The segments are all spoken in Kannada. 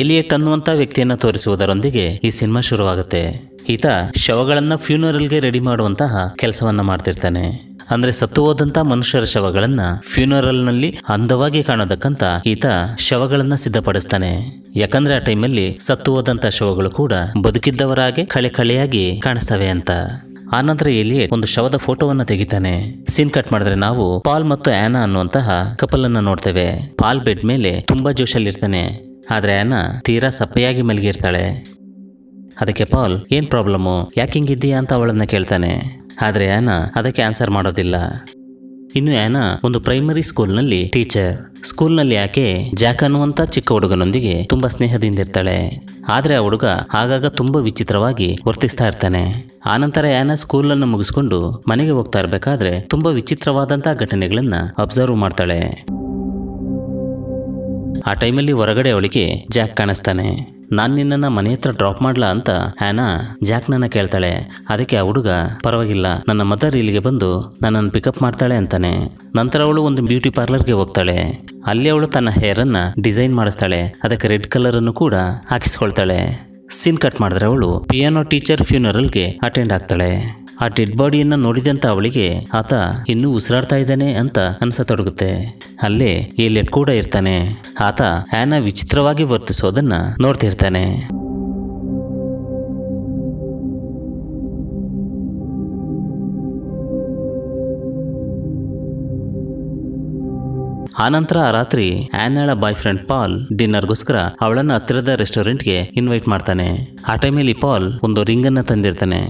ಎಲಿಯಟ್ ಅನ್ನುವಂಥ ವ್ಯಕ್ತಿಯನ್ನು ತೋರಿಸುವುದರೊಂದಿಗೆ ಈ ಸಿನಿಮಾ ಶುರುವಾಗುತ್ತೆ ಈತ ಶವಗಳನ್ನು ಫ್ಯೂನರಲ್ಗೆ ರೆಡಿ ಮಾಡುವಂತಹ ಕೆಲಸವನ್ನ ಮಾಡ್ತಿರ್ತಾನೆ ಅಂದ್ರೆ ಸತ್ತು ಹೋದಂತ ಮನುಷ್ಯರ ಶವಗಳನ್ನ ಫ್ಯೂನರಲ್ನಲ್ಲಿ ಅಂದವಾಗಿ ಕಾಣೋದಕ್ಕಂತ ಈತ ಶವಗಳನ್ನ ಸಿದ್ಧಪಡಿಸ್ತಾನೆ ಯಾಕಂದ್ರೆ ಆ ಟೈಮಲ್ಲಿ ಸತ್ತು ಹೋದಂತ ಶವಗಳು ಕೂಡ ಬದುಕಿದ್ದವರಾಗೆ ಕಳೆ ಕಳೆಯಾಗಿ ಕಾಣಿಸ್ತವೆ ಅಂತ ಆನಂತರ ಎಲಿಯಟ್ ಒಂದು ಶವದ ಫೋಟೋವನ್ನ ತೆಗಿತಾನೆ ಸೀನ್ ಕಟ್ ಮಾಡಿದ್ರೆ ನಾವು ಪಾಲ್ ಮತ್ತು ಆನಾ ಅನ್ನುವಂತಹ ಕಪಲ್ ಅನ್ನ ನೋಡ್ತೇವೆ ಪಾಲ್ ಬೆಡ್ ಮೇಲೆ ತುಂಬಾ ಜೋಶಲ್ಲಿರ್ತಾನೆ ಆದರೆ ಆ್ಯನ ತೀರಾ ಸಪ್ಪೆಯಾಗಿ ಮಲಗಿರ್ತಾಳೆ ಅದಕ್ಕೆ ಪಾಲ್ ಏನು ಪ್ರಾಬ್ಲಮ್ಮು ಯಾಕೆ ಹಿಂಗಿದ್ದೀಯಾ ಅಂತ ಅವಳನ್ನು ಕೇಳ್ತಾನೆ ಆದರೆ ಆ್ಯನ ಅದಕ್ಕೆ ಆನ್ಸರ್ ಮಾಡೋದಿಲ್ಲ ಇನ್ನು ಯಾನ ಒಂದು ಪ್ರೈಮರಿ ಸ್ಕೂಲ್ನಲ್ಲಿ ಟೀಚರ್ ಸ್ಕೂಲ್ನಲ್ಲಿ ಆಕೆ ಜಾಕ್ ಅನ್ನುವಂಥ ಚಿಕ್ಕ ಹುಡುಗನೊಂದಿಗೆ ತುಂಬ ಸ್ನೇಹದಿಂದಿರ್ತಾಳೆ ಆದರೆ ಆ ಹುಡುಗ ಆಗಾಗ ತುಂಬ ವಿಚಿತ್ರವಾಗಿ ವರ್ತಿಸ್ತಾ ಇರ್ತಾನೆ ಆನಂತರ ಯಾನ ಸ್ಕೂಲನ್ನು ಮುಗಿಸ್ಕೊಂಡು ಮನೆಗೆ ಹೋಗ್ತಾ ಇರಬೇಕಾದ್ರೆ ತುಂಬ ವಿಚಿತ್ರವಾದಂಥ ಘಟನೆಗಳನ್ನು ಅಬ್ಸರ್ವ್ ಮಾಡ್ತಾಳೆ ಆ ಟೈಮಲ್ಲಿ ಹೊರಗಡೆ ಅವಳಿಗೆ ಜಾಕ್ ಕಾಣಿಸ್ತಾನೆ ನಾನು ನಿನ್ನನ್ನು ಮನೆ ಹತ್ರ ಡ್ರಾಪ್ ಮಾಡ್ಲಾ ಅಂತ ಹ್ಯಾನಾ ನನ್ನ ಕೇಳ್ತಾಳೆ ಅದಕ್ಕೆ ಆ ಹುಡುಗ ಪರವಾಗಿಲ್ಲ ನನ್ನ ಮದರ್ ಇಲ್ಲಿಗೆ ಬಂದು ನನ್ನನ್ನು ಪಿಕಪ್ ಮಾಡ್ತಾಳೆ ಅಂತಾನೆ ನಂತರ ಅವಳು ಒಂದು ಬ್ಯೂಟಿ ಪಾರ್ಲರ್ಗೆ ಹೋಗ್ತಾಳೆ ಅಲ್ಲಿ ಅವಳು ತನ್ನ ಹೇರನ್ನು ಡಿಸೈನ್ ಮಾಡಿಸ್ತಾಳೆ ಅದಕ್ಕೆ ರೆಡ್ ಕಲರನ್ನು ಕೂಡ ಹಾಕಿಸ್ಕೊಳ್ತಾಳೆ ಸೀನ್ ಕಟ್ ಮಾಡಿದ್ರೆ ಅವಳು ಪಿಯಾನೋ ಟೀಚರ್ ಫ್ಯೂನರಲ್ಗೆ ಅಟೆಂಡ್ ಆಗ್ತಾಳೆ ಆ ಡೆಡ್ ಬಾಡಿಯನ್ನು ನೋಡಿದಂತ ಅವಳಿಗೆ ಆತ ಇನ್ನೂ ಉಸಿರಾಡ್ತಾ ಇದ್ದಾನೆ ಅಂತ ಅನಿಸತೊಡಗುತ್ತೆ ಅಲ್ಲೇ ಈ ಲೆಟ್ ಕೂಡ ಇರ್ತಾನೆ ಆತ ಆನ ವಿಚಿತ್ರವಾಗಿ ವರ್ತಿಸೋದನ್ನ ನೋಡ್ತಿರ್ತಾನೆ ಆನಂತರ ಆ ರಾತ್ರಿ ಆನ್ಯಾಳ ಬಾಯ್ ಫ್ರೆಂಡ್ ಪಾಲ್ ಡಿನ್ನರ್ಗೋಸ್ಕರ ಅವಳನ್ನ ಹತ್ತಿರದ ರೆಸ್ಟೋರೆಂಟ್ಗೆ ಇನ್ವೈಟ್ ಮಾಡ್ತಾನೆ ಆ ಟೈಮಲ್ಲಿ ಪಾಲ್ ಒಂದು ರಿಂಗ್ ಅನ್ನ ತಂದಿರ್ತಾನೆ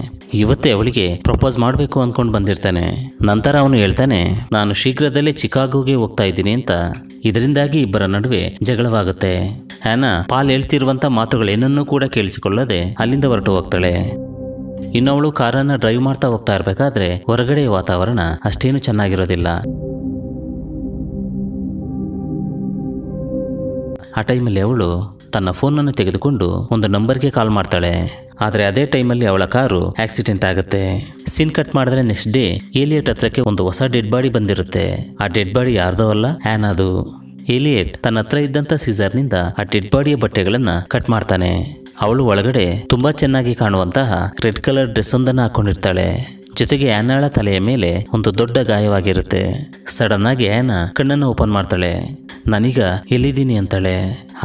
ಇವತ್ತೇ ಅವಳಿಗೆ ಪ್ರಪೋಸ್ ಮಾಡಬೇಕು ಅಂದ್ಕೊಂಡು ಬಂದಿರ್ತಾನೆ ನಂತರ ಅವನು ಹೇಳ್ತಾನೆ ನಾನು ಶೀಘ್ರದಲ್ಲೇ ಚಿಕಾಗೋಗೆ ಹೋಗ್ತಾ ಇದ್ದೀನಿ ಅಂತ ಇದರಿಂದಾಗಿ ಇಬ್ಬರ ನಡುವೆ ಜಗಳವಾಗುತ್ತೆ ಆ್ಯನಾ ಪಾಲ್ ಹೇಳ್ತಿರುವಂಥ ಮಾತುಗಳೇನನ್ನೂ ಕೂಡ ಕೇಳಿಸಿಕೊಳ್ಳದೆ ಅಲ್ಲಿಂದ ಹೊರಟು ಹೋಗ್ತಾಳೆ ಇನ್ನವಳು ಕಾರನ್ನು ಡ್ರೈವ್ ಮಾಡ್ತಾ ಹೋಗ್ತಾ ಇರಬೇಕಾದ್ರೆ ಹೊರಗಡೆ ವಾತಾವರಣ ಅಷ್ಟೇನು ಚೆನ್ನಾಗಿರೋದಿಲ್ಲ ಆ ಟೈಮಲ್ಲಿ ಅವಳು ತನ್ನ ಫೋನನ್ನು ತೆಗೆದುಕೊಂಡು ಒಂದು ನಂಬರ್ಗೆ ಕಾಲ್ ಮಾಡ್ತಾಳೆ ಆದರೆ ಅದೇ ಟೈಮಲ್ಲಿ ಅವಳ ಕಾರು ಆಕ್ಸಿಡೆಂಟ್ ಆಗುತ್ತೆ ಸೀನ್ ಕಟ್ ಮಾಡಿದ್ರೆ ನೆಕ್ಸ್ಟ್ ಡೇ ಏಲಿಯಟ್ ಹತ್ರಕ್ಕೆ ಒಂದು ಹೊಸ ಡೆಡ್ ಬಾಡಿ ಬಂದಿರುತ್ತೆ ಆ ಡೆಡ್ ಬಾಡಿ ಯಾರ್ದೋ ಅಲ್ಲ ಆ್ಯನ್ ಅದು ಏಲಿಯಟ್ ತನ್ನ ಹತ್ರ ಇದ್ದಂಥ ಸೀಸರ್ನಿಂದ ಆ ಡೆಡ್ ಬಾಡಿಯ ಬಟ್ಟೆಗಳನ್ನು ಕಟ್ ಮಾಡ್ತಾನೆ ಅವಳು ಒಳಗಡೆ ತುಂಬಾ ಚೆನ್ನಾಗಿ ಕಾಣುವಂತಹ ರೆಡ್ ಕಲರ್ ಡ್ರೆಸ್ ಒಂದನ್ನು ಹಾಕೊಂಡಿರ್ತಾಳೆ ಜೊತೆಗೆ ಆನಾಳ ತಲೆಯ ಮೇಲೆ ಒಂದು ದೊಡ್ಡ ಗಾಯವಾಗಿರುತ್ತೆ ಸಡನ್ ಆಗಿ ಕಣ್ಣನ್ನು ಓಪನ್ ಮಾಡ್ತಾಳೆ ನಾನೀಗ ಎಲ್ಲಿದ್ದೀನಿ ಅಂತಾಳೆ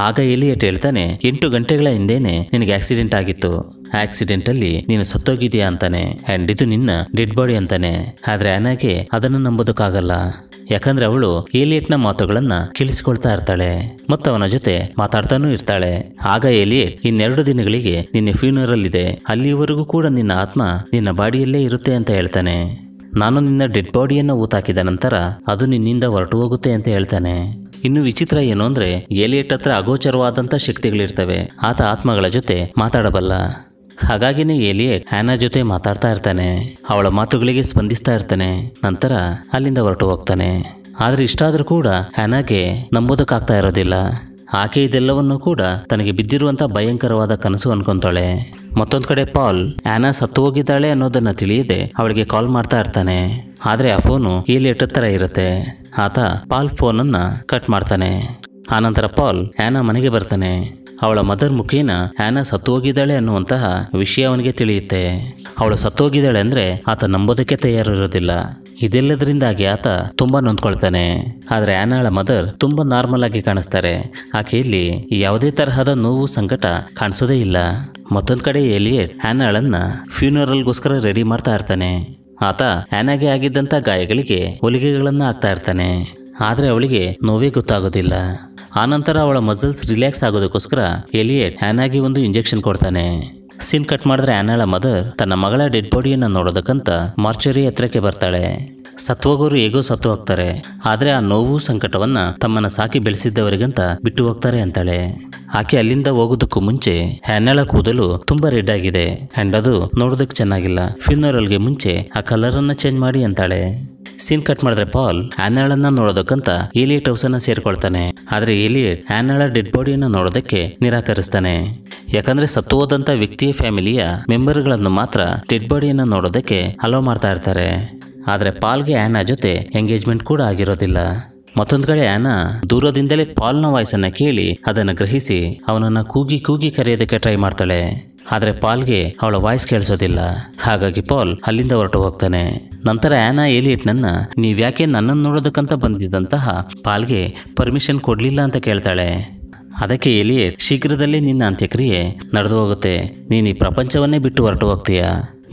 ಆಗ ಎಲಿಯಟ್ ಹೇಳ್ತಾನೆ ಎಂಟು ಗಂಟೆಗಳ ಹಿಂದೆನೆ ನಿನಗೆ ಆಕ್ಸಿಡೆಂಟ್ ಆಗಿತ್ತು ಆಕ್ಸಿಡೆಂಟ್ ಅಲ್ಲಿ ನೀನು ಸತ್ತೋಗಿದ್ಯಾ ಅಂತಾನೆ ಅಂಡ್ ಇದು ನಿನ್ನ ಡೆಡ್ ಬಾಡಿ ಅಂತಾನೆ ಆದ್ರೆ ಆನಾಗೆ ಅದನ್ನು ನಂಬೋದಕ್ಕಾಗಲ್ಲ ಯಾಕಂದ್ರೆ ಅವಳು ಏಲಿಯಟ್ನ ಮಾತುಗಳನ್ನ ಕೇಳಿಸಿಕೊಳ್ತಾ ಇರ್ತಾಳೆ ಮತ್ತು ಅವನ ಜೊತೆ ಮಾತಾಡ್ತಾನೂ ಇರ್ತಾಳೆ ಆಗ ಏಲಿಯಟ್ ಇನ್ನೆರಡು ದಿನಗಳಿಗೆ ನಿನ್ನ ಫ್ಯೂನರಲ್ ಇದೆ ಅಲ್ಲಿಯವರೆಗೂ ಕೂಡ ನಿನ್ನ ಆತ್ಮ ನಿನ್ನ ಬಾಡಿಯಲ್ಲೇ ಇರುತ್ತೆ ಅಂತ ಹೇಳ್ತಾನೆ ನಾನು ನಿನ್ನ ಡೆಡ್ ಬಾಡಿಯನ್ನು ಊತಾಕಿದ ನಂತರ ಅದು ನಿನ್ನಿಂದ ಹೊರಟು ಹೋಗುತ್ತೆ ಅಂತ ಹೇಳ್ತಾನೆ ಇನ್ನು ವಿಚಿತ್ರ ಏನು ಅಂದ್ರೆ ಏಲಿಯಟ್ ಹತ್ರ ಅಗೋಚರವಾದಂಥ ಶಕ್ತಿಗಳಿರ್ತವೆ ಆತ ಆತ್ಮಗಳ ಜೊತೆ ಮಾತಾಡಬಲ್ಲ ಹಾಗಾಗಿನೇ ಎಲಿಯಟ್ ಹ್ಯಾನ ಜೊತೆ ಮಾತಾಡ್ತಾ ಇರ್ತಾನೆ ಅವಳ ಮಾತುಗಳಿಗೆ ಸ್ಪಂದಿಸ್ತಾ ಇರ್ತಾನೆ ನಂತರ ಅಲ್ಲಿಂದ ಹೊರಟು ಹೋಗ್ತಾನೆ ಆದರೆ ಇಷ್ಟಾದರೂ ಕೂಡ ಹ್ಯಾನಾಗೆ ನಂಬೋದಕ್ಕಾಗ್ತಾ ಇರೋದಿಲ್ಲ ಆಕೆ ಇದೆಲ್ಲವನ್ನೂ ಕೂಡ ತನಗೆ ಬಿದ್ದಿರುವಂಥ ಭಯಂಕರವಾದ ಕನಸು ಅನ್ಕೊಂತಾಳೆ ಮತ್ತೊಂದು ಕಡೆ ಪಾಲ್ ಆ್ಯನಾ ಸತ್ತು ಹೋಗಿದ್ದಾಳೆ ಅನ್ನೋದನ್ನು ತಿಳಿಯದೆ ಅವಳಿಗೆ ಕಾಲ್ ಮಾಡ್ತಾ ಇರ್ತಾನೆ ಆದರೆ ಆ ಫೋನು ಇಲ್ಲಿ ಎಟ್ಟತ್ತರ ಇರುತ್ತೆ ಆತ ಪಾಲ್ ಫೋನನ್ನು ಕಟ್ ಮಾಡ್ತಾನೆ ಆನಂತರ ಪಾಲ್ ಆ್ಯನಾ ಮನೆಗೆ ಬರ್ತಾನೆ ಅವಳ ಮದರ್ ಮುಖೇನ ಆ್ಯನಾ ಸತ್ತೋಗಿದ್ದಾಳೆ ಅನ್ನುವಂತಹ ವಿಷಯ ಅವನಿಗೆ ತಿಳಿಯುತ್ತೆ ಅವಳು ಸತ್ತೋಗಿದ್ದಾಳೆ ಅಂದರೆ ಆತ ನಂಬೋದಕ್ಕೆ ತಯಾರಿರೋದಿಲ್ಲ ಇದೆಲ್ಲದರಿಂದಾಗಿ ಆತ ತುಂಬ ನೊಂದ್ಕೊಳ್ತಾನೆ ಆದರೆ ಆ್ಯನಾಳ ಮದರ್ ತುಂಬ ನಾರ್ಮಲ್ ಆಗಿ ಕಾಣಿಸ್ತಾರೆ ಇಲ್ಲಿ ಯಾವುದೇ ತರಹದ ನೋವು ಸಂಕಟ ಕಾಣಿಸೋದೇ ಇಲ್ಲ ಮತ್ತೊಂದು ಕಡೆ ಎಲಿಯಟ್ ಆ್ಯನಾಳನ್ನ ಫ್ಯೂನರಲ್ಗೋಸ್ಕರ ರೆಡಿ ಮಾಡ್ತಾ ಇರ್ತಾನೆ ಆತ ಆ್ಯನಾಗೆ ಆಗಿದ್ದಂಥ ಗಾಯಗಳಿಗೆ ಹೊಲಿಗೆಗಳನ್ನು ಹಾಕ್ತಾ ಇರ್ತಾನೆ ಆದರೆ ಅವಳಿಗೆ ನೋವೇ ಗೊತ್ತಾಗೋದಿಲ್ಲ ಆನಂತರ ಅವಳ ಮಸಲ್ಸ್ ರಿಲ್ಯಾಕ್ಸ್ ಆಗೋದಕ್ಕೋಸ್ಕರ ಎಲಿಯಟ್ ಹ್ಯಾನಾಗೆ ಒಂದು ಇಂಜೆಕ್ಷನ್ ಕೊಡ್ತಾನೆ ಸೀನ್ ಕಟ್ ಮಾಡಿದ್ರೆ ಆನಾಳ ಮದರ್ ತನ್ನ ಮಗಳ ಡೆಡ್ ಬಾಡಿಯನ್ನು ನೋಡೋದಕ್ಕಂತ ಮಾರ್ಚರಿ ಹತ್ರಕ್ಕೆ ಬರ್ತಾಳೆ ಸತ್ವಗೋರು ಹೇಗೋ ಸತ್ತು ಹೋಗ್ತಾರೆ ಆದರೆ ಆ ನೋವು ಸಂಕಟವನ್ನ ತಮ್ಮನ್ನ ಸಾಕಿ ಬೆಳೆಸಿದ್ದವರಿಗಂತ ಬಿಟ್ಟು ಹೋಗ್ತಾರೆ ಅಂತಾಳೆ ಆಕೆ ಅಲ್ಲಿಂದ ಹೋಗೋದಕ್ಕೂ ಮುಂಚೆ ಹ್ಯಾನೆಳ ಕೂದಲು ತುಂಬಾ ರೆಡ್ ಆಗಿದೆ ಅಂಡ್ ಅದು ನೋಡೋದಕ್ಕೆ ಚೆನ್ನಾಗಿಲ್ಲ ಫ್ಯೂನರಲ್ಗೆ ಮುಂಚೆ ಆ ಕಲರನ್ನು ಚೇಂಜ್ ಮಾಡಿ ಅಂತಾಳೆ ಸೀನ್ ಕಟ್ ಮಾಡಿದ್ರೆ ಪಾಲ್ ಆನಳನ್ನ ನೋಡೋದಕ್ಕಂತ ಏಲಿಯಟ್ ಹೌಸ್ ಅನ್ನ ಸೇರ್ಕೊಳ್ತಾನೆ ಆದ್ರೆ ಏಲಿಯಟ್ ಆನಳ ಡೆಡ್ ಬಾಡಿಯನ್ನ ನೋಡೋದಕ್ಕೆ ನಿರಾಕರಿಸ್ತಾನೆ ಯಾಕಂದ್ರೆ ಸತ್ತು ಹೋದಂತ ವ್ಯಕ್ತಿಯ ಫ್ಯಾಮಿಲಿಯ ಮೆಂಬರ್ಗಳನ್ನು ಮಾತ್ರ ಡೆಡ್ ಬಾಡಿಯನ್ನು ನೋಡೋದಕ್ಕೆ ಅಲೋ ಮಾಡ್ತಾ ಇರ್ತಾರೆ ಆದರೆ ಪಾಲ್ಗೆ ಆ್ಯನಾ ಜೊತೆ ಎಂಗೇಜ್ಮೆಂಟ್ ಕೂಡ ಆಗಿರೋದಿಲ್ಲ ಮತ್ತೊಂದು ಕಡೆ ಆ್ಯನಾ ದೂರದಿಂದಲೇ ಪಾಲ್ನ ವಾಯ್ಸನ್ನು ಕೇಳಿ ಅದನ್ನು ಗ್ರಹಿಸಿ ಅವನನ್ನು ಕೂಗಿ ಕೂಗಿ ಕರೆಯೋದಕ್ಕೆ ಟ್ರೈ ಮಾಡ್ತಾಳೆ ಆದರೆ ಪಾಲ್ಗೆ ಅವಳ ವಾಯ್ಸ್ ಕೇಳಿಸೋದಿಲ್ಲ ಹಾಗಾಗಿ ಪಾಲ್ ಅಲ್ಲಿಂದ ಹೊರಟು ಹೋಗ್ತಾನೆ ನಂತರ ಆ್ಯನಾ ಏಲಿಯಟ್ನನ್ನು ನೀವ್ಯಾಕೆ ನನ್ನನ್ನು ನೋಡೋದಕ್ಕಂತ ಬಂದಿದ್ದಂತಹ ಪಾಲ್ಗೆ ಪರ್ಮಿಷನ್ ಕೊಡಲಿಲ್ಲ ಅಂತ ಕೇಳ್ತಾಳೆ ಅದಕ್ಕೆ ಎಲಿಯೇಟ್ ಶೀಘ್ರದಲ್ಲೇ ನಿನ್ನ ಅಂತ್ಯಕ್ರಿಯೆ ನಡೆದು ಹೋಗುತ್ತೆ ನೀನು ಈ ಪ್ರಪಂಚವನ್ನೇ ಬಿಟ್ಟು ಹೊರಟು ಹೋಗ್ತೀಯ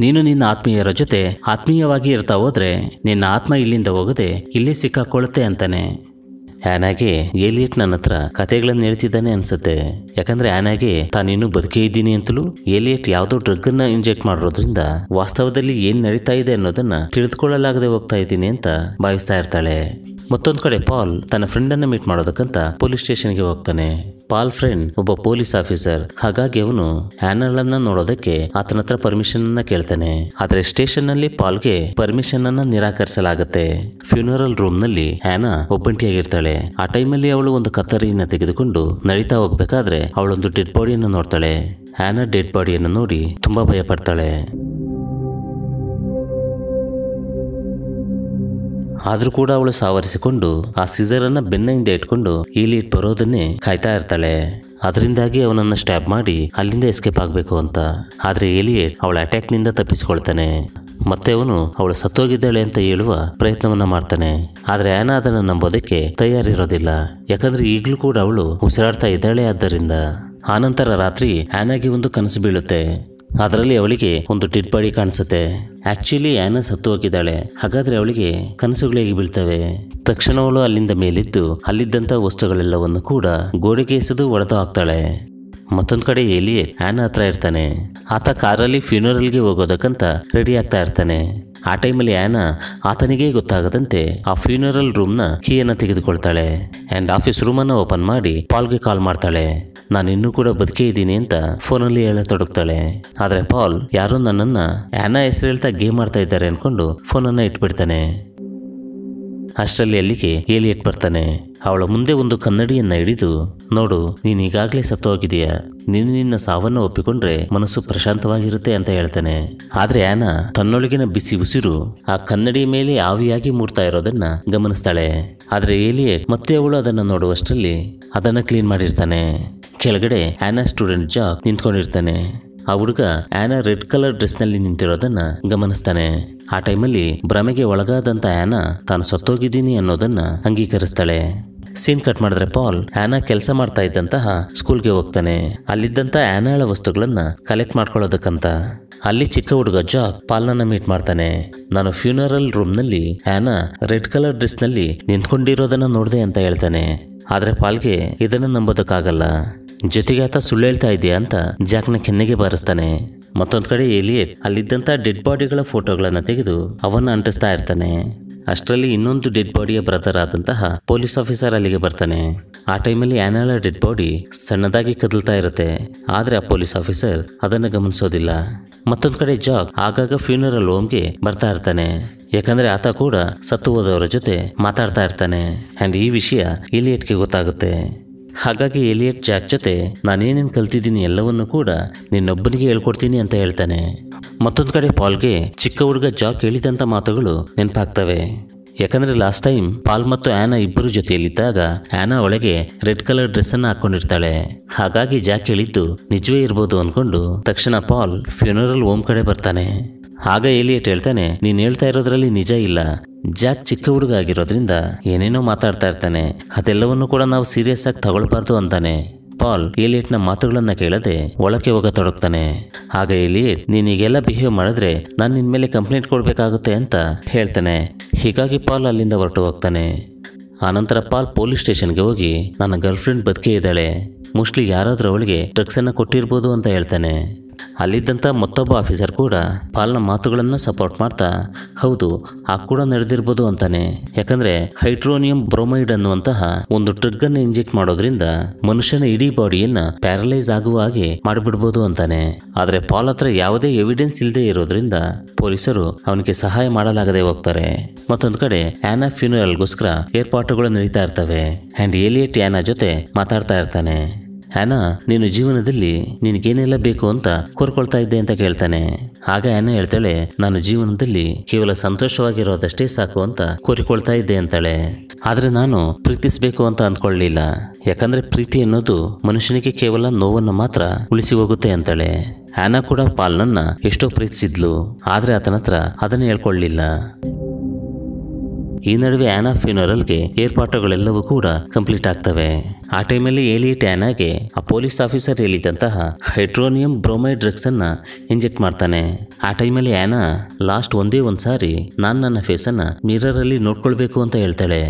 ನೀನು ನಿನ್ನ ಆತ್ಮೀಯರ ಜೊತೆ ಆತ್ಮೀಯವಾಗಿ ಇರ್ತಾ ಹೋದ್ರೆ ನಿನ್ನ ಆತ್ಮ ಇಲ್ಲಿಂದ ಹೋಗದೆ ಇಲ್ಲೇ ಸಿಕ್ಕಾಕೊಳ್ಳುತ್ತೆ ಅಂತಾನೆ ಆನಾಗೆ ಏಲಿಯಟ್ ನನ್ನ ಹತ್ರ ಕಥೆಗಳನ್ನು ಹೇಳ್ತಿದ್ದಾನೆ ಅನ್ಸುತ್ತೆ ಯಾಕಂದ್ರೆ ಆನಾಗೆ ತಾನಿನ್ನೂ ಬದುಕೇ ಇದ್ದೀನಿ ಅಂತಲೂ ಏಲಿಯಟ್ ಯಾವುದೋ ಡ್ರಗ್ ಅನ್ನ ಇಂಜೆಕ್ಟ್ ಮಾಡಿರೋದ್ರಿಂದ ವಾಸ್ತವದಲ್ಲಿ ಏನ್ ನಡೀತಾ ಇದೆ ಅನ್ನೋದನ್ನ ತಿಳಿದುಕೊಳ್ಳಲಾಗದೆ ಹೋಗ್ತಾ ಇದ್ದೀನಿ ಅಂತ ಭಾವಿಸ್ತಾ ಇರ್ತಾಳೆ ಮತ್ತೊಂದ್ ಕಡೆ ಪಾಲ್ ತನ್ನ ಫ್ರೆಂಡ್ ಅನ್ನ ಮೀಟ್ ಮಾಡೋದಕ್ಕಂತ ಪೊಲೀಸ್ ಸ್ಟೇಷನ್ಗೆ ಹೋಗ್ತಾನೆ ಪಾಲ್ ಫ್ರೆಂಡ್ ಒಬ್ಬ ಪೊಲೀಸ್ ಆಫೀಸರ್ ಹಾಗಾಗಿ ಅವನು ಆನಲ್ ಅನ್ನ ನೋಡೋದಕ್ಕೆ ಆತನ ಹತ್ರ ಪರ್ಮಿಷನ್ ಅನ್ನ ಕೇಳ್ತಾನೆ ಆದ್ರೆ ಸ್ಟೇಷನ್ ನಲ್ಲಿ ಪಾಲ್ಗೆ ಪರ್ಮಿಷನ್ ಅನ್ನ ನಿರಾಕರಿಸಲಾಗುತ್ತೆ ಫ್ಯೂನರಲ್ ರೂಮ್ ನಲ್ಲಿ ಹ್ಯಾನಾ ಒಬ್ಬಂಟಿಯಾಗಿರ್ತಾಳೆ ಆ ಟೈಮ್ ಅಲ್ಲಿ ಅವಳು ಒಂದು ಕತ್ತರಿಯನ್ನ ತೆಗೆದುಕೊಂಡು ನಡೀತಾ ಹೋಗ್ಬೇಕಾದ್ರೆ ಅವಳೊಂದು ಡೆಡ್ ಬಾಡಿಯನ್ನು ನೋಡ್ತಾಳೆ ಹ್ಯಾನಾ ಡೆಡ್ ಬಾಡಿಯನ್ನು ನೋಡಿ ತುಂಬಾ ಭಯ ಪಡ್ತಾಳೆ ಆದ್ರೂ ಕೂಡ ಅವಳು ಸಾವರಿಸಿಕೊಂಡು ಆ ಸೀಜರ್ ಅನ್ನ ಬೆನ್ನ ಹಿಂದೆ ಇಟ್ಕೊಂಡು ಈಲಿಟ್ ಬರೋದನ್ನೇ ಕಾಯ್ತಾ ಇರ್ತಾಳೆ ಅದರಿಂದಾಗಿ ಅವನನ್ನ ಸ್ಟ್ಯಾಬ್ ಮಾಡಿ ಅಲ್ಲಿಂದ ಎಸ್ಕೇಪ್ ಆಗಬೇಕು ಅಂತ ಆದ್ರೆ ಏಲಿಯೇಟ್ ಅವಳ ಅಟ್ಯಾಕ್ನಿಂದ ತಪ್ಪಿಸಿಕೊಳ್ತಾನೆ ಮತ್ತೆ ಅವನು ಅವಳು ಸತ್ತೋಗಿದ್ದಾಳೆ ಅಂತ ಹೇಳುವ ಪ್ರಯತ್ನವನ್ನ ಮಾಡ್ತಾನೆ ಆದ್ರೆ ಆ್ಯನ ಅದನ್ನು ನಂಬೋದಕ್ಕೆ ತಯಾರಿರೋದಿಲ್ಲ ಯಾಕಂದ್ರೆ ಈಗಲೂ ಕೂಡ ಅವಳು ಉಸಿರಾಡ್ತಾ ಇದ್ದಾಳೆ ಆದ್ದರಿಂದ ಆನಂತರ ರಾತ್ರಿ ಆ್ಯನಾಗಿ ಒಂದು ಕನಸು ಬೀಳುತ್ತೆ ಅದರಲ್ಲಿ ಅವಳಿಗೆ ಒಂದು ಡೆಡ್ ಕಾಣಿಸುತ್ತೆ ಆಕ್ಚುಲಿ ಆನ ಸತ್ತು ಹೋಗಿದ್ದಾಳೆ ಹಾಗಾದ್ರೆ ಅವಳಿಗೆ ಕನಸುಗಳು ಹೇಗೆ ಬೀಳ್ತವೆ ತಕ್ಷಣವಳು ಅಲ್ಲಿಂದ ಮೇಲಿದ್ದು ಅಲ್ಲಿದ್ದಂತಹ ವಸ್ತುಗಳೆಲ್ಲವನ್ನು ಕೂಡ ಗೋಡೆಗೆ ಎಸೆದು ಒಡೆದು ಹಾಕ್ತಾಳೆ ಮತ್ತೊಂದು ಕಡೆ ಎಲಿಯೇ ಆನ ಹತ್ರ ಇರ್ತಾನೆ ಆತ ಕಾರಲ್ಲಿ ಫ್ಯೂನರಲ್ಗೆ ಹೋಗೋದಕ್ಕಂತ ರೆಡಿ ಆಗ್ತಾ ಇರ್ತಾನೆ ಆ ಟೈಮಲ್ಲಿ ಆ್ಯನ ಆತನಿಗೇ ಗೊತ್ತಾಗದಂತೆ ಆ ಫ್ಯೂನರಲ್ ರೂಮ್ನ ಕೀಯನ್ನು ತೆಗೆದುಕೊಳ್ತಾಳೆ ಆ್ಯಂಡ್ ಆಫೀಸ್ ರೂಮನ್ನು ಓಪನ್ ಮಾಡಿ ಪಾಲ್ಗೆ ಕಾಲ್ ಮಾಡ್ತಾಳೆ ನಾನು ಇನ್ನೂ ಕೂಡ ಬದುಕೇ ಇದ್ದೀನಿ ಅಂತ ಫೋನಲ್ಲಿ ತೊಡಗ್ತಾಳೆ ಆದರೆ ಪಾಲ್ ಯಾರೋ ನನ್ನನ್ನು ಆ್ಯನ ಹೆಸರು ಹೇಳ್ತಾ ಗೇಮ್ ಮಾಡ್ತಾ ಇದ್ದಾರೆ ಅಂದ್ಕೊಂಡು ಫೋನನ್ನು ಇಟ್ಬಿಡ್ತಾನೆ ಅಷ್ಟರಲ್ಲಿ ಅಲ್ಲಿಗೆ ಏಲಿಯಟ್ ಬರ್ತಾನೆ ಅವಳ ಮುಂದೆ ಒಂದು ಕನ್ನಡಿಯನ್ನ ಹಿಡಿದು ನೋಡು ನೀನು ಈಗಾಗಲೇ ಸತ್ತೋಗಿದೆಯಾ ನೀನು ನಿನ್ನ ಸಾವನ್ನು ಒಪ್ಪಿಕೊಂಡ್ರೆ ಮನಸ್ಸು ಪ್ರಶಾಂತವಾಗಿರುತ್ತೆ ಅಂತ ಹೇಳ್ತಾನೆ ಆದ್ರೆ ಆನ ತನ್ನೊಳಗಿನ ಬಿಸಿ ಉಸಿರು ಆ ಕನ್ನಡಿಯ ಮೇಲೆ ಆವಿಯಾಗಿ ಮೂಡ್ತಾ ಇರೋದನ್ನ ಗಮನಿಸ್ತಾಳೆ ಆದ್ರೆ ಏಲಿಯೇ ಮತ್ತೆ ಅವಳು ಅದನ್ನ ನೋಡುವಷ್ಟರಲ್ಲಿ ಅದನ್ನ ಕ್ಲೀನ್ ಮಾಡಿರ್ತಾನೆ ಕೆಳಗಡೆ ಆನಾ ಸ್ಟೂಡೆಂಟ್ ಜಾಬ್ ನಿಂತ್ಕೊಂಡಿರ್ತಾನೆ ಆ ಹುಡುಗ ಆ್ಯನಾ ರೆಡ್ ಕಲರ್ ಡ್ರೆಸ್ನಲ್ಲಿ ನಿಂತಿರೋದನ್ನ ಗಮನಿಸ್ತಾನೆ ಆ ಟೈಮಲ್ಲಿ ಭ್ರಮೆಗೆ ಒಳಗಾದಂಥ ಆ್ಯನ ತಾನು ಸತ್ತೋಗಿದ್ದೀನಿ ಅನ್ನೋದನ್ನ ಅಂಗೀಕರಿಸ್ತಾಳೆ ಸೀನ್ ಕಟ್ ಮಾಡಿದ್ರೆ ಪಾಲ್ ಆನಾ ಕೆಲಸ ಮಾಡ್ತಾ ಇದ್ದಂತಹ ಸ್ಕೂಲ್ಗೆ ಹೋಗ್ತಾನೆ ಅಲ್ಲಿದ್ದಂತ ಆನಾಳ ವಸ್ತುಗಳನ್ನ ಕಲೆಕ್ಟ್ ಮಾಡ್ಕೊಳ್ಳೋದಕ್ಕಂತ ಅಲ್ಲಿ ಚಿಕ್ಕ ಹುಡುಗ ಜಾಕ್ ಪಾಲ್ನನ್ನ ಮೀಟ್ ಮಾಡ್ತಾನೆ ನಾನು ಫ್ಯೂನರಲ್ ರೂಮ್ನಲ್ಲಿ ಆನಾ ರೆಡ್ ಕಲರ್ ಡ್ರೆಸ್ನಲ್ಲಿ ನಿಂತ್ಕೊಂಡಿರೋದನ್ನ ನೋಡಿದೆ ಅಂತ ಹೇಳ್ತಾನೆ ಆದರೆ ಪಾಲ್ಗೆ ಇದನ್ನ ನಂಬೋದಕ್ಕಾಗಲ್ಲ ಜೊತೆಗೆ ಆತ ಸುಳ್ಳು ಹೇಳ್ತಾ ಇದೆಯಾ ಅಂತ ಜಾಕ್ನ ಕೆನ್ನೆಗೆ ಬಾರಿಸ್ತಾನೆ ಮತ್ತೊಂದು ಕಡೆ ಎಲಿಯಟ್ ಅಲ್ಲಿದ್ದಂಥ ಡೆಡ್ ಬಾಡಿಗಳ ಫೋಟೋಗಳನ್ನು ತೆಗೆದು ಅವನ್ನ ಅಂಟಿಸ್ತಾ ಇರ್ತಾನೆ ಅಷ್ಟರಲ್ಲಿ ಇನ್ನೊಂದು ಡೆಡ್ ಬಾಡಿಯ ಬ್ರದರ್ ಆದಂತಹ ಪೊಲೀಸ್ ಆಫೀಸರ್ ಅಲ್ಲಿಗೆ ಬರ್ತಾನೆ ಆ ಟೈಮಲ್ಲಿ ಆ್ಯನಲ ಡೆಡ್ ಬಾಡಿ ಸಣ್ಣದಾಗಿ ಕದಲ್ತಾ ಇರುತ್ತೆ ಆದ್ರೆ ಆ ಪೊಲೀಸ್ ಆಫೀಸರ್ ಅದನ್ನು ಗಮನಿಸೋದಿಲ್ಲ ಮತ್ತೊಂದು ಕಡೆ ಜಾಕ್ ಆಗಾಗ ಫ್ಯೂನರಲ್ ಹೋಮ್ಗೆ ಬರ್ತಾ ಇರ್ತಾನೆ ಯಾಕಂದ್ರೆ ಆತ ಕೂಡ ಸತ್ತು ಹೋದವರ ಜೊತೆ ಮಾತಾಡ್ತಾ ಇರ್ತಾನೆ ಅಂಡ್ ಈ ವಿಷಯ ಇಲಿಯಟ್ಗೆ ಗೊತ್ತಾಗುತ್ತೆ ಹಾಗಾಗಿ ಎಲಿಯಟ್ ಜಾಕ್ ಜೊತೆ ನಾನೇನೇನು ಕಲ್ತಿದ್ದೀನಿ ಎಲ್ಲವನ್ನು ಕೂಡ ನಿನ್ನೊಬ್ಬನಿಗೆ ಹೇಳ್ಕೊಡ್ತೀನಿ ಅಂತ ಹೇಳ್ತಾನೆ ಮತ್ತೊಂದು ಕಡೆ ಪಾಲ್ಗೆ ಚಿಕ್ಕ ಹುಡುಗ ಜಾಕ್ ಹೇಳಿದಂಥ ಮಾತುಗಳು ನೆನಪಾಗ್ತವೆ ಯಾಕಂದರೆ ಲಾಸ್ಟ್ ಟೈಮ್ ಪಾಲ್ ಮತ್ತು ಆ್ಯನಾ ಇಬ್ಬರು ಜೊತೆಯಲ್ಲಿದ್ದಾಗ ಆ್ಯನಾ ಒಳಗೆ ರೆಡ್ ಕಲರ್ ಡ್ರೆಸ್ಸನ್ನು ಹಾಕ್ಕೊಂಡಿರ್ತಾಳೆ ಹಾಗಾಗಿ ಜಾಕ್ ಹೇಳಿದ್ದು ನಿಜವೇ ಇರ್ಬೋದು ಅಂದ್ಕೊಂಡು ತಕ್ಷಣ ಪಾಲ್ ಫ್ಯೂನರಲ್ ಓಮ್ ಕಡೆ ಬರ್ತಾನೆ ಆಗ ಏಲಿಯಟ್ ಹೇಳ್ತಾನೆ ನೀನು ಹೇಳ್ತಾ ಇರೋದ್ರಲ್ಲಿ ನಿಜ ಇಲ್ಲ ಜಾಕ್ ಚಿಕ್ಕ ಹುಡುಗ ಆಗಿರೋದ್ರಿಂದ ಏನೇನೋ ಮಾತಾಡ್ತಾ ಇರ್ತಾನೆ ಅದೆಲ್ಲವನ್ನೂ ಕೂಡ ನಾವು ಸೀರಿಯಸ್ ಆಗಿ ತಗೊಳ್ಬಾರ್ದು ಅಂತಾನೆ ಪಾಲ್ ಏಲಿಯಟ್ನ ಮಾತುಗಳನ್ನ ಕೇಳದೆ ಒಳಕ್ಕೆ ತೊಡಗ್ತಾನೆ ಆಗ ಏಲಿಯಟ್ ನೀನೀಗೆಲ್ಲ ಬಿಹೇವ್ ಮಾಡಿದ್ರೆ ನಾನು ನಿನ್ನ ಮೇಲೆ ಕಂಪ್ಲೇಂಟ್ ಕೊಡಬೇಕಾಗುತ್ತೆ ಅಂತ ಹೇಳ್ತಾನೆ ಹೀಗಾಗಿ ಪಾಲ್ ಅಲ್ಲಿಂದ ಹೊರಟು ಹೋಗ್ತಾನೆ ಆನಂತರ ಪಾಲ್ ಪೊಲೀಸ್ ಸ್ಟೇಷನ್ಗೆ ಹೋಗಿ ನನ್ನ ಗರ್ಲ್ಫ್ರೆಂಡ್ ಬದುಕೇ ಇದ್ದಾಳೆ ಮೋಸ್ಟ್ಲಿ ಯಾರಾದರೂ ಅವಳಿಗೆ ಡ್ರಗ್ಸನ್ನು ಕೊಟ್ಟಿರ್ಬೋದು ಅಂತ ಹೇಳ್ತಾನೆ ಅಲ್ಲಿದ್ದಂಥ ಮತ್ತೊಬ್ಬ ಆಫೀಸರ್ ಕೂಡ ಪಾಲ್ನ ಮಾತುಗಳನ್ನು ಸಪೋರ್ಟ್ ಮಾಡ್ತಾ ಹೌದು ಆ ಕೂಡ ನಡೆದಿರ್ಬೋದು ಅಂತಾನೆ ಯಾಕಂದ್ರೆ ಹೈಡ್ರೋನಿಯಂ ಬ್ರೊಮೈಡ್ ಅನ್ನುವಂತಹ ಒಂದು ಡ್ರಗ್ ಅನ್ನು ಇಂಜೆಕ್ಟ್ ಮಾಡೋದ್ರಿಂದ ಮನುಷ್ಯನ ಇಡೀ ಬಾಡಿಯನ್ನು ಪ್ಯಾರಲೈಸ್ ಆಗುವ ಹಾಗೆ ಮಾಡಿಬಿಡ್ಬೋದು ಅಂತಾನೆ ಆದರೆ ಪಾಲ್ ಹತ್ರ ಯಾವುದೇ ಎವಿಡೆನ್ಸ್ ಇಲ್ಲದೆ ಇರೋದ್ರಿಂದ ಪೊಲೀಸರು ಅವನಿಗೆ ಸಹಾಯ ಮಾಡಲಾಗದೆ ಹೋಗ್ತಾರೆ ಮತ್ತೊಂದು ಕಡೆ ಆ್ಯನಾ ಫ್ಯೂನರಲ್ಗೋಸ್ಕರ ಏರ್ಪಾಟುಗಳು ನಡೀತಾ ಇರ್ತವೆ ಆ್ಯಂಡ್ ಏಲಿಯಟ್ ಆ್ಯನಾ ಜೊತೆ ಮಾತಾಡ್ತಾ ಇರ್ತಾನೆ ಹ್ಯಾನಾ ನೀನು ಜೀವನದಲ್ಲಿ ನಿನಗೇನೆಲ್ಲ ಬೇಕು ಅಂತ ಕೋರ್ಕೊಳ್ತಾ ಇದ್ದೆ ಅಂತ ಕೇಳ್ತಾನೆ ಆಗ ಆ್ಯನ ಹೇಳ್ತಾಳೆ ನಾನು ಜೀವನದಲ್ಲಿ ಕೇವಲ ಸಂತೋಷವಾಗಿರೋದಷ್ಟೇ ಸಾಕು ಅಂತ ಕೋರಿಕೊಳ್ತಾ ಇದ್ದೆ ಅಂತಾಳೆ ಆದರೆ ನಾನು ಪ್ರೀತಿಸಬೇಕು ಅಂತ ಅಂದ್ಕೊಳ್ಳಲಿಲ್ಲ ಯಾಕಂದ್ರೆ ಪ್ರೀತಿ ಅನ್ನೋದು ಮನುಷ್ಯನಿಗೆ ಕೇವಲ ನೋವನ್ನು ಮಾತ್ರ ಉಳಿಸಿ ಹೋಗುತ್ತೆ ಅಂತಾಳೆ ಆ್ಯನ ಕೂಡ ಪಾಲ್ನನ್ನ ಎಷ್ಟೋ ಪ್ರೀತಿಸಿದ್ಲು ಆದರೆ ಆತನ ಹತ್ರ ಅದನ್ನು ಹೇಳ್ಕೊಳ್ಳಲಿಲ್ಲ ಈ ನಡುವೆ ಆ್ಯನಾ ಫ್ಯೂನರಲ್ಗೆ ಏರ್ಪಾಟುಗಳೆಲ್ಲವೂ ಕೂಡ ಕಂಪ್ಲೀಟ್ ಆಗ್ತವೆ ಆ ಟೈಮಲ್ಲಿ ಏಲಿಯಟ್ ಆ್ಯನಾಗೆ ಆ ಪೊಲೀಸ್ ಆಫೀಸರ್ ಹೇಳಿದಂತಹ ಹೈಡ್ರೋನಿಯಂ ಬ್ರೋಮೈಡ್ ಡ್ರಗ್ಸ್ ಅನ್ನ ಇಂಜೆಕ್ಟ್ ಮಾಡ್ತಾನೆ ಆ ಟೈಮಲ್ಲಿ ಆ್ಯನಾ ಲಾಸ್ಟ್ ಒಂದೇ ಒಂದು ಸಾರಿ ನಾನು ನನ್ನ ಫೇಸನ್ನು ಮಿರರಲ್ಲಿ ನೋಡ್ಕೊಳ್ಬೇಕು ಅಂತ ಹೇಳ್ತಾಳೆ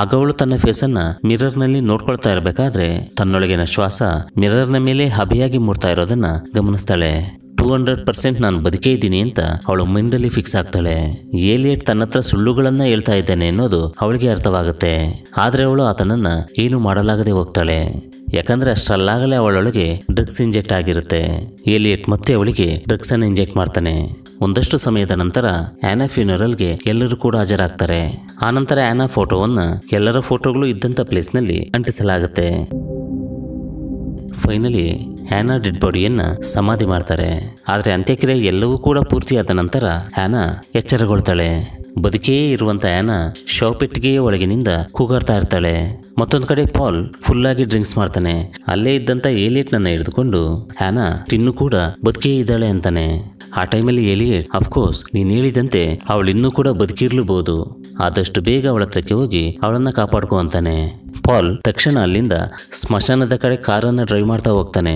ಆಗ ಅವಳು ತನ್ನ ಫೇಸನ್ನ ಮಿರರ್ನಲ್ಲಿ ನೋಡ್ಕೊಳ್ತಾ ಇರಬೇಕಾದ್ರೆ ತನ್ನೊಳಗಿನ ಶ್ವಾಸ ಮಿರರ್ನ ಮೇಲೆ ಹಬೆಯಾಗಿ ಮೂಡ್ತಾ ಇರೋದನ್ನ ಗಮನಿಸ್ತಾಳೆ ಟೂ ಹಂಡ್ರೆಡ್ ಪರ್ಸೆಂಟ್ ನಾನು ಬದುಕೇ ಇದ್ದೀನಿ ಅಂತ ಅವಳು ಮೈಂಡಲ್ಲಿ ಫಿಕ್ಸ್ ಆಗ್ತಾಳೆ ಏಲಿಯಟ್ ತನ್ನ ಹತ್ರ ಸುಳ್ಳುಗಳನ್ನ ಹೇಳ್ತಾ ಇದ್ದಾನೆ ಅನ್ನೋದು ಅವಳಿಗೆ ಅರ್ಥವಾಗುತ್ತೆ ಆದರೆ ಅವಳು ಆತನನ್ನ ಏನು ಮಾಡಲಾಗದೆ ಹೋಗ್ತಾಳೆ ಯಾಕಂದ್ರೆ ಅಷ್ಟರಲ್ಲಾಗಲೇ ಅವಳೊಳಗೆ ಡ್ರಗ್ಸ್ ಇಂಜೆಕ್ಟ್ ಆಗಿರುತ್ತೆ ಏಲಿಯಟ್ ಮತ್ತೆ ಅವಳಿಗೆ ಡ್ರಗ್ಸ್ ಅನ್ನು ಇಂಜೆಕ್ಟ್ ಮಾಡ್ತಾನೆ ಒಂದಷ್ಟು ಸಮಯದ ನಂತರ ಆ್ಯನಾ ಫ್ಯೂನರಲ್ಗೆ ಎಲ್ಲರೂ ಕೂಡ ಹಾಜರಾಗ್ತಾರೆ ಆನಂತರ ಆನಾ ಫೋಟೋವನ್ನು ಎಲ್ಲರ ಫೋಟೋಗಳು ಇದ್ದಂಥ ಪ್ಲೇಸ್ನಲ್ಲಿ ಅಂಟಿಸಲಾಗುತ್ತೆ ಫೈನಲಿ ಹ್ಯಾನಾ ಡೆಡ್ ಬಾಡಿಯನ್ನು ಸಮಾಧಿ ಮಾಡ್ತಾರೆ ಆದರೆ ಅಂತ್ಯಕ್ರಿಯೆ ಎಲ್ಲವೂ ಕೂಡ ಪೂರ್ತಿಯಾದ ನಂತರ ಹ್ಯಾನಾ ಎಚ್ಚರಗೊಳ್ತಾಳೆ ಬದುಕೇ ಇರುವಂತ ಆ್ಯನ ಶವಪೆಟ್ಟಿಗೆಯ ಒಳಗಿನಿಂದ ಕೂಗಾಡ್ತಾ ಇರ್ತಾಳೆ ಮತ್ತೊಂದು ಕಡೆ ಪಾಲ್ ಫುಲ್ ಆಗಿ ಡ್ರಿಂಕ್ಸ್ ಮಾಡ್ತಾನೆ ಅಲ್ಲೇ ಇದ್ದಂತ ಏಲಿಯಟ್ ನನ್ನ ಹಿಡಿದುಕೊಂಡು ಹ್ಯಾನಾ ಇನ್ನು ಕೂಡ ಬದುಕೇ ಇದ್ದಾಳೆ ಅಂತಾನೆ ಆ ಟೈಮಲ್ಲಿ ಏಲಿಯಟ್ ಅಫ್ಕೋರ್ಸ್ ನೀನು ಹೇಳಿದಂತೆ ಅವಳು ಇನ್ನೂ ಕೂಡ ಬದುಕಿರ್ಲೂಬಹುದು ಆದಷ್ಟು ಬೇಗ ಅವಳ ಹತ್ರಕ್ಕೆ ಹೋಗಿ ಅವಳನ್ನ ಕಾಪಾಡ್ಕೊ ಅಂತಾನೆ ಪಾಲ್ ತಕ್ಷಣ ಅಲ್ಲಿಂದ ಸ್ಮಶಾನದ ಕಡೆ ಕಾರನ್ನು ಡ್ರೈವ್ ಮಾಡ್ತಾ ಹೋಗ್ತಾನೆ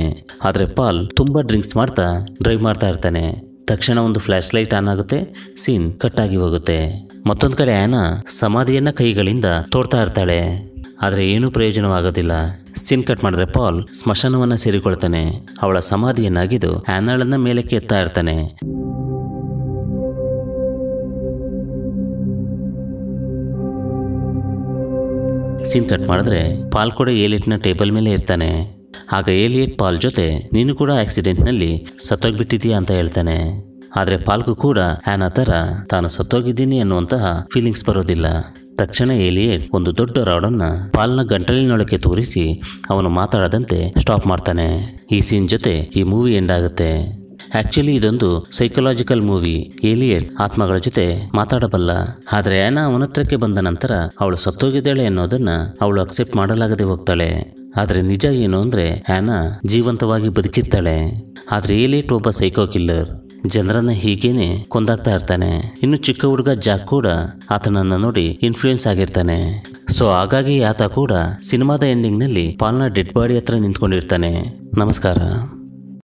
ಆದರೆ ಪಾಲ್ ತುಂಬ ಡ್ರಿಂಕ್ಸ್ ಮಾಡ್ತಾ ಡ್ರೈವ್ ಮಾಡ್ತಾ ಇರ್ತಾನೆ ತಕ್ಷಣ ಒಂದು ಫ್ಲ್ಯಾಶ್ ಲೈಟ್ ಆನ್ ಆಗುತ್ತೆ ಸೀನ್ ಕಟ್ ಆಗಿ ಹೋಗುತ್ತೆ ಮತ್ತೊಂದು ಕಡೆ ಆ್ಯನಾ ಸಮಾಧಿಯನ್ನ ಕೈಗಳಿಂದ ತೋಡ್ತಾ ಇರ್ತಾಳೆ ಆದರೆ ಏನೂ ಪ್ರಯೋಜನವಾಗೋದಿಲ್ಲ ಸಿನ್ ಕಟ್ ಮಾಡಿದ್ರೆ ಪಾಲ್ ಸ್ಮಶಾನವನ್ನು ಸೇರಿಕೊಳ್ತಾನೆ ಅವಳ ಸಮಾಧಿಯನ್ನಾಗಿದ್ದು ಆನಳನ್ನ ಮೇಲಕ್ಕೆ ಎತ್ತಾ ಇರ್ತಾನೆ ಸೀನ್ ಕಟ್ ಮಾಡಿದ್ರೆ ಪಾಲ್ ಕೂಡ ಏಲಿಯಟ್ನ ಟೇಬಲ್ ಮೇಲೆ ಇರ್ತಾನೆ ಆಗ ಏಲಿಯಟ್ ಪಾಲ್ ಜೊತೆ ನೀನು ಕೂಡ ಆಕ್ಸಿಡೆಂಟ್ನಲ್ಲಿ ಸತ್ತೋಗ್ಬಿಟ್ಟಿದೀಯಾ ಅಂತ ಹೇಳ್ತಾನೆ ಆದರೆ ಪಾಲ್ಗೂ ಕೂಡ ಆ್ಯನ ಥರ ತಾನು ಸತ್ತೋಗಿದ್ದೀನಿ ಅನ್ನುವಂತಹ ಫೀಲಿಂಗ್ಸ್ ಬರೋದಿಲ್ಲ ತಕ್ಷಣ ಏಲಿಯೇಟ್ ಒಂದು ದೊಡ್ಡ ರಾಡನ್ನು ಪಾಲ್ನ ಗಂಟಲಿನೊಳಕ್ಕೆ ತೋರಿಸಿ ಅವನು ಮಾತಾಡದಂತೆ ಸ್ಟಾಪ್ ಮಾಡ್ತಾನೆ ಈ ಸೀನ್ ಜೊತೆ ಈ ಮೂವಿ ಎಂಡ್ ಆಗುತ್ತೆ ಆಕ್ಚುಲಿ ಇದೊಂದು ಸೈಕೊಲಾಜಿಕಲ್ ಮೂವಿ ಏಲಿಯೇಟ್ ಆತ್ಮಗಳ ಜೊತೆ ಮಾತಾಡಬಲ್ಲ ಆದರೆ ಆ್ಯನಾ ಅವನ ಹತ್ರಕ್ಕೆ ಬಂದ ನಂತರ ಅವಳು ಸತ್ತೋಗಿದ್ದಾಳೆ ಅನ್ನೋದನ್ನ ಅವಳು ಅಕ್ಸೆಪ್ಟ್ ಮಾಡಲಾಗದೆ ಹೋಗ್ತಾಳೆ ಆದರೆ ನಿಜ ಏನು ಅಂದರೆ ಆನಾ ಜೀವಂತವಾಗಿ ಬದುಕಿರ್ತಾಳೆ ಆದರೆ ಏಲಿಯೇಟ್ ಒಬ್ಬ ಸೈಕೋ ಕಿಲ್ಲರ್ ಜನರನ್ನ ಹೀಗೇನೆ ಕೊಂದಾಗ್ತಾ ಇರ್ತಾನೆ ಇನ್ನು ಚಿಕ್ಕ ಹುಡುಗ ಜಾಕ್ ಕೂಡ ಆತನನ್ನ ನೋಡಿ ಇನ್ಫ್ಲೂಯೆನ್ಸ್ ಆಗಿರ್ತಾನೆ ಸೊ ಹಾಗಾಗಿ ಆತ ಕೂಡ ಸಿನಿಮಾದ ನಲ್ಲಿ ಪಾಲ್ನ ಡೆಡ್ ಬಾಡಿ ಹತ್ರ ನಿಂತ್ಕೊಂಡಿರ್ತಾನೆ ನಮಸ್ಕಾರ